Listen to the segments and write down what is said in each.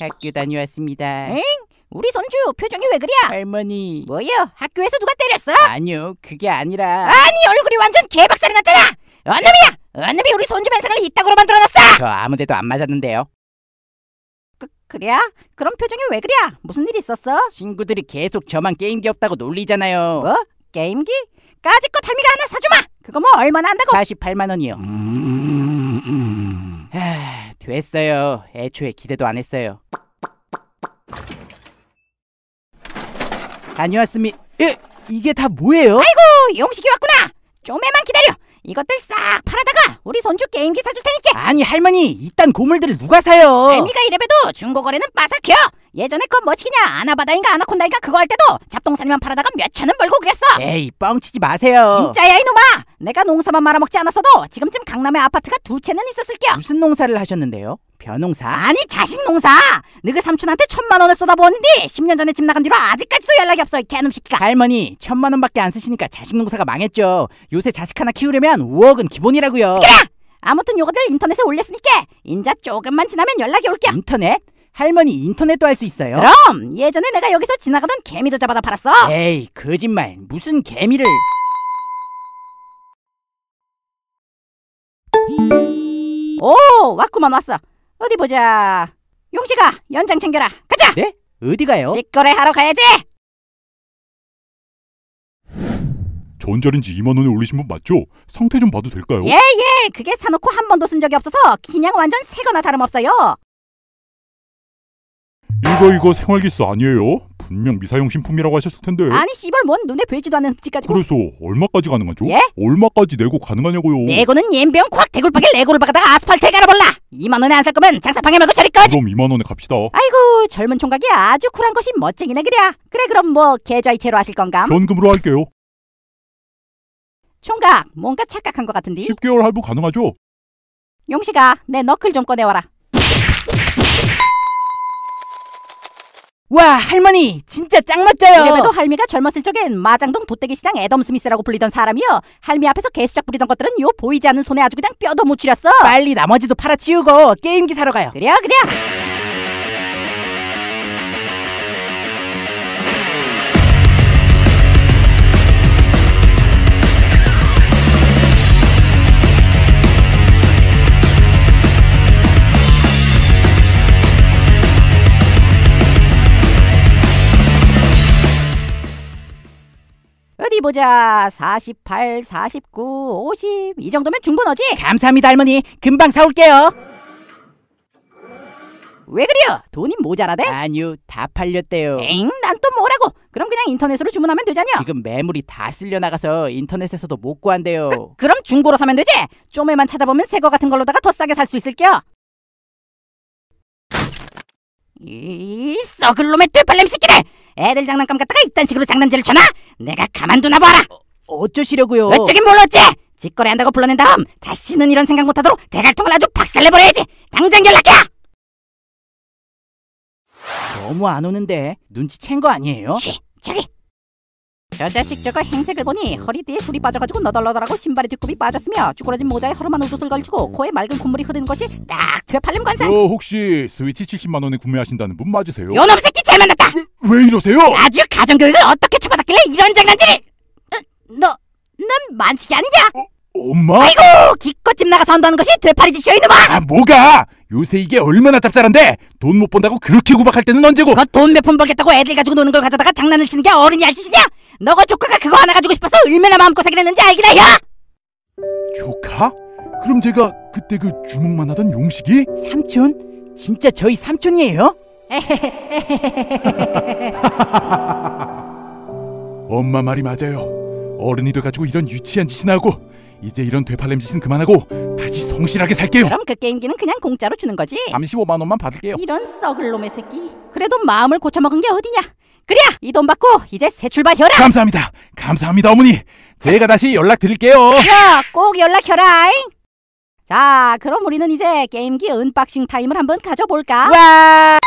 학교 다녀왔습니다. 엥? 우리 손주 표정이 왜그래 할머니. 뭐요? 학교에서 누가 때렸어? 아니요, 그게 아니라. 아니 얼굴이 완전 개박살이 났잖아. 언놈이야! 언놈이 우리 손주 반상을 이따구로 만들어놨어. 저 아무데도 안 맞았는데요. 그, 그래 그럼 표정이 왜그래 무슨 일 있었어? 친구들이 계속 저만 게임기 없다고 놀리잖아요. 뭐? 게임기? 까짓거 탈미가 하나 사주마. 그거 뭐 얼마나 한다고? 48만 원이요. 음, 음, 음. 됐어요. 애초에 기대도 안 했어요. 다녀왔습니다. 에? 이게 다 뭐예요? 아이고 용식이 왔구나. 좀만 기다려. 이것들 싹 팔아다가 우리 손주 게임기 사줄 테니까. 아니 할머니 이딴 고물들을 누가 사요? 할미가 이래봬도 중고 거래는 빠삭혀. 예전에 그건 뭐시기냐 아나바다인가 아나콘다인가 그거 할 때도 잡동사니만 팔아다가 몇 천은 벌고 그랬어 에이 뻥치지 마세요 진짜야 이놈아 내가 농사만 말아먹지 않았어도 지금쯤 강남에 아파트가 두 채는 있었을겨 무슨 농사를 하셨는데요? 벼농사? 아니 자식 농사! 너그 삼촌한테 천만 원을 쏟아부었는데 10년 전에 집 나간 뒤로 아직까지도 연락이 없어 이 개놈 시키가 할머니 천만 원밖에 안 쓰시니까 자식 농사가 망했죠 요새 자식 하나 키우려면 5억은 기본이라고요 시끄라! 아무튼 요거들 인터넷에 올렸으니까 인자 조금만 지나면 연락이 올게 인터넷? 할머니 인터넷도 할 수 있어요. 그럼 예전에 내가 여기서 지나가던 개미도 잡아다 팔았어. 에이 거짓말 무슨 개미를 오 왔구만 왔어. 어디 보자. 용식아 연장 챙겨라. 가자. 네? 어디 가요? 직거래 하러 가야지. 전자레인지 2만 원에 올리신 분 맞죠? 상태 좀 봐도 될까요? 예예 예. 그게 사놓고 한 번도 쓴 적이 없어서 그냥 완전 새거나 다름없어요. 이거 이거 생활기스 아니에요? 분명 미사용 신품이라고 하셨을 텐데. 아니 씨발 뭔 눈에 보이지도 않은 집까지 뭐. 그래서 얼마까지 가능하죠? 예? 얼마까지 내고 가능하냐고요. 내고는 옌병 콱 대굴박에 레고를 박아다가 아스팔트에 갈아볼라. 2만 원에 안 살 거면 장사 방에 말고 저리 꺼. 그럼 2만 원에 갑시다. 아이고 젊은 총각이 아주 쿨한 것이 멋쟁이네 그래야. 그래 그럼 뭐 계좌이체로 하실 건가? 현금으로 할게요. 총각 뭔가 착각한 것 같은데. 10개월 할부 가능하죠? 용식아 내 너클 좀 꺼내와라. 와 할머니 진짜 짱맞져요 그래도 할미가 젊었을 적엔 마장동 도떼기 시장 애덤 스미스라고 불리던 사람이요. 할미 앞에서 개수작 부리던 것들은 요 보이지 않는 손에 아주 그냥 뼈도 무치렸어. 빨리 나머지도 팔아치우고 게임기 사러 가요. 그래 그래요. 어디 보자. 48, 49, 50. 이 정도면 중고어지 감사합니다, 할머니. 금방 사올게요. 왜 그래요? 돈이 모자라대? 아니요, 다 팔렸대요. 엥? 난또 뭐라고? 그럼 그냥 인터넷으로 주문하면 되잖여. 지금 매물이 다 쓸려 나가서 인터넷에서도 못 구한대요. 그, 그럼 중고로 사면 되지? 좀에만 찾아보면 새거 같은 걸로다가 더 싸게 살 수 있을게요. 이 썩을 놈의 되팔렘 새끼들! 애들 장난감 갖다가 이딴 식으로 장난질을 쳐놔? 내가 가만두나 봐라. 어, 어쩌시려고요? 어쩌긴 몰랐지. 직거래 한다고 불러낸 다음 자신은 이런 생각 못하도록 대갈통을 아주 박살내버려야지. 당장 연락해! 너무 안 오는데 눈치챈 거 아니에요? 씨, 저기 저 자식 저거 행색을 보니 허리 뒤에 술이 빠져가지고 너덜너덜하고 신발에 뒷굽이 빠졌으며 쭈그러진 모자에 허름한 우두을 걸치고 음. 코에 맑은 콧물이 흐르는 것이 딱 되팔림 관상. 어, 혹시 스위치 70만 원에 구매하신다는 분 맞으세요? 요놈 새끼 잘 만났다. 왜, 왜 이러세요? 아주 가정교육을 어떻게 쳐받았길래 이런 장난질을? 너, 넌 만식이 아니냐? 어, 엄마? 아이고 기껏 집 나가서 한다는 것이 되팔이지 셔 이놈아! 아 뭐가? 요새 이게 얼마나 짭짤한데 돈 못 번다고 그렇게 구박할 때는 언제고 그돈 몇 푼 벌겠다고 애들 가지고 노는 걸 가져다가 장난을 치는 게 어른이 할 짓이냐 너가 조카가 그거 하나 가지고 싶어서 얼마나 마음고생을 했는지 알기나 야 조카? 그럼 제가 그때 그 주먹만 하던 용식이? 삼촌? 진짜 저희 삼촌이에요? 엄마 말이 맞아요 어른이도 가지고 이런 유치한 짓이나 하고 이제 이런 되팔렘 짓은 그만하고 다시 성실하게 살게요. 그럼 그 게임기는 그냥 공짜로 주는 거지? 35만 원만 받을게요. 이런 썩을 놈의 새끼. 그래도 마음을 고쳐먹은 게 어디냐? 그래야 이 돈 받고 이제 새 출발해라. 감사합니다. 감사합니다 어머니. 제가 다시 연락 드릴게요. 야, 꼭 연락해라. 자, 그럼 우리는 이제 게임기 언박싱 타임을 한번 가져볼까? 와!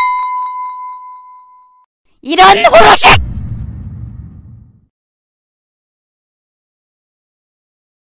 이런 호로식!